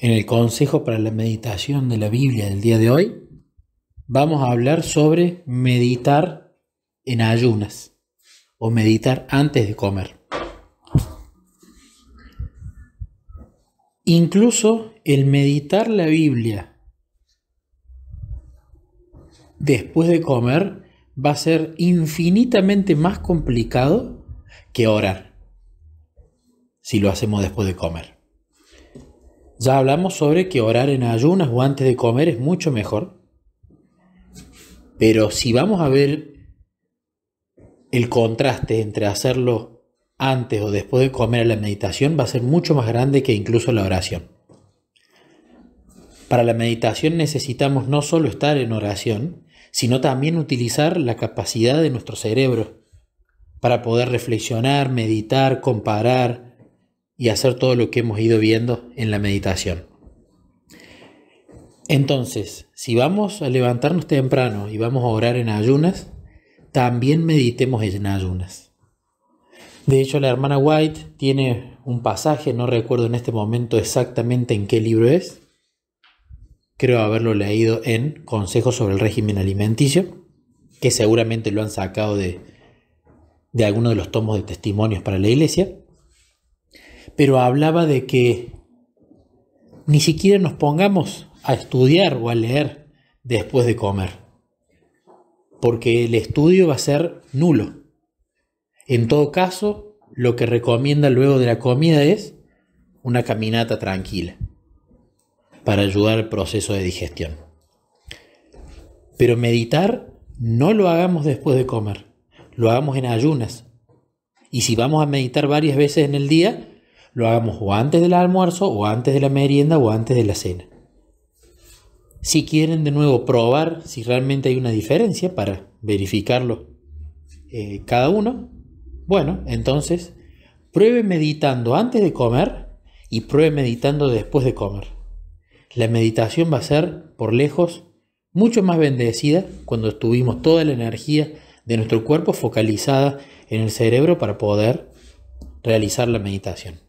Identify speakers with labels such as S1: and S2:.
S1: En el consejo para la meditación de la Biblia del día de hoy, vamos a hablar sobre meditar en ayunas o meditar antes de comer. Incluso el meditar la Biblia después de comer va a ser infinitamente más complicado que orar si lo hacemos después de comer. Ya hablamos sobre que orar en ayunas o antes de comer es mucho mejor. Pero si vamos a ver el contraste entre hacerlo antes o después de comer la meditación va a ser mucho más grande que incluso la oración. Para la meditación necesitamos no solo estar en oración, sino también utilizar la capacidad de nuestro cerebro para poder reflexionar, meditar, comparar, y hacer todo lo que hemos ido viendo en la meditación. Entonces, si vamos a levantarnos temprano y vamos a orar en ayunas, también meditemos en ayunas. De hecho, la hermana White tiene un pasaje, no recuerdo en este momento exactamente en qué libro es, creo haberlo leído en Consejos sobre el régimen alimenticio, que seguramente lo han sacado de, de alguno de los tomos de testimonios para la iglesia pero hablaba de que ni siquiera nos pongamos a estudiar o a leer después de comer, porque el estudio va a ser nulo. En todo caso, lo que recomienda luego de la comida es una caminata tranquila para ayudar al proceso de digestión. Pero meditar no lo hagamos después de comer, lo hagamos en ayunas. Y si vamos a meditar varias veces en el día, lo hagamos o antes del almuerzo o antes de la merienda o antes de la cena. Si quieren de nuevo probar si realmente hay una diferencia para verificarlo eh, cada uno, bueno, entonces pruebe meditando antes de comer y pruebe meditando después de comer. La meditación va a ser, por lejos, mucho más bendecida cuando estuvimos toda la energía de nuestro cuerpo focalizada en el cerebro para poder realizar la meditación.